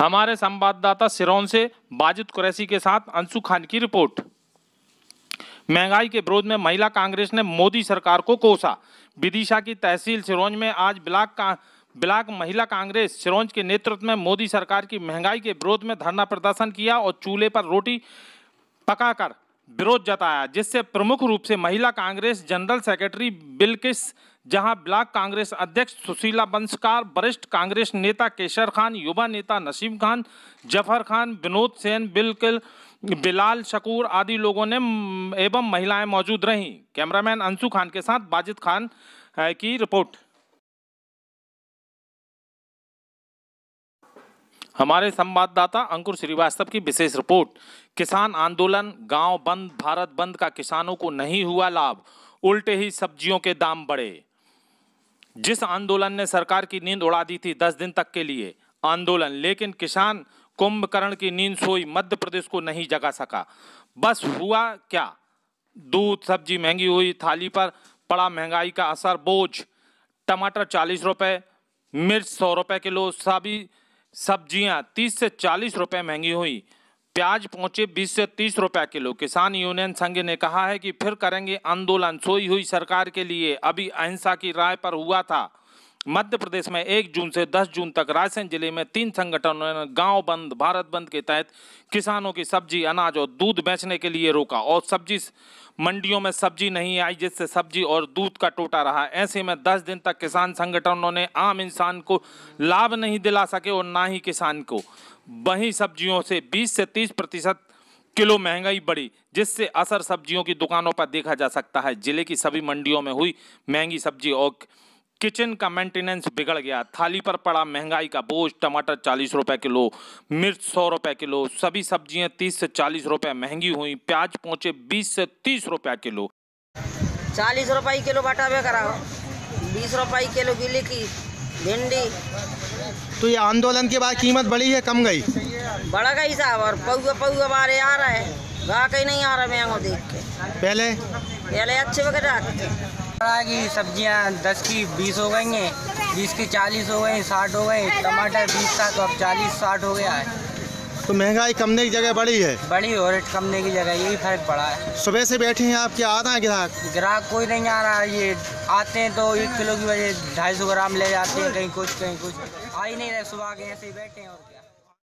हमारे संवाददाता सिरोन से बाजिद कुरैसी के साथ अंशु खान की रिपोर्ट महंगाई के विरोध में महिला कांग्रेस ने मोदी सरकार को कोसा विदिशा की तहसील सिरोंज में आज ब्लाक का ब्लाक महिला कांग्रेस सिरोंज के नेतृत्व में मोदी सरकार की महंगाई के विरोध में धरना प्रदर्शन किया और चूल्हे पर रोटी पकाकर विरोध जताया जिससे प्रमुख रूप से महिला कांग्रेस जनरल सेक्रेटरी बिल्किस जहां ब्लॉक कांग्रेस अध्यक्ष सुशीला बंसकार वरिष्ठ कांग्रेस नेता केशर खान युवा नेता नसीम खान जफर खान विनोद सेन बिल्किल बिलाल शकूर आदि लोगों ने एवं महिलाएं मौजूद रहीं कैमरामैन अंशु खान के साथ बाजिद खान की रिपोर्ट हमारे संवाददाता अंकुर श्रीवास्तव की विशेष रिपोर्ट किसान आंदोलन गांव बंद भारत बंद का किसानों को नहीं हुआ लाभ उल्टे ही सब्जियों के दाम बढ़े जिस आंदोलन ने सरकार की नींद उड़ा दी थी दस दिन तक के लिए आंदोलन लेकिन किसान कुंभकर्ण की नींद सोई मध्य प्रदेश को नहीं जगा सका बस हुआ क्या दूध सब्जी महंगी हुई थाली पर पड़ा महंगाई का असर बोझ टमाटर चालीस रुपए मिर्च सौ रुपये किलो सभी सब्जियां 30 से 40 रुपए महंगी हुई प्याज पहुंचे 20 से 30 रुपए किलो किसान यूनियन संघ ने कहा है कि फिर करेंगे आंदोलन सोई हुई सरकार के लिए अभी अहिंसा की राय पर हुआ था मध्य प्रदेश में एक जून से दस जून तक रायसेन जिले में तीन संगठनों ने गांव बंद भारत बंद के तहत किसानों की सब्जी अनाज और दूध बेचने के लिए रोका और सब्जी मंडियों में सब्जी नहीं आई जिससे सब्जी और दूध का टोटा रहा ऐसे में दस दिन तक किसान संगठनों ने आम इंसान को लाभ नहीं दिला सके और ना ही किसान को वहीं सब्जियों से बीस से तीस प्रतिशत किलो महंगाई बढ़ी जिससे असर सब्जियों की दुकानों पर देखा जा सकता है जिले की सभी मंडियों में हुई महंगी सब्जी और किचन का मेंटेनेंस बिगड़ गया थाली पर पड़ा महंगाई का बोझ टमाटर चालीस रुपए किलो मिर्च सौ रुपए किलो सभी सब्जियां तीस से चालीस रुपए महंगी हुई प्याज पहुंचे बीस से तीस रुपए किलो चालीस रुपए किलो बाटा बे करा बीस रुपए किलो गिली की भिंडी तो ये आंदोलन के बाद कीमत बढ़ी है कम गई बढ़ गई साहब और पौगे पौगे बारे आ रहा है कहीं नहीं आ रहा महंगो देख के पहले पहले अच्छे वगैरह रहा कि सब्जियां दस की बीस हो गई हैं बीस की चालीस हो गई साठ हो गई टमाटर बीस था तो अब चालीस साठ हो गया है तो महंगाई कमने की जगह बड़ी है बड़ी और कमने की जगह यही फर्क पड़ा है सुबह से बैठे हैं आपके आता आ रहा है ग्राहक ग्राहक कोई नहीं आ रहा ये आते हैं तो एक किलो की वजह ढाई सौ ग्राम ले जाते हैं कहीं कुछ कहीं कुछ आ ही नहीं रहे सुबह के ऐसे ही बैठे हैं और क्या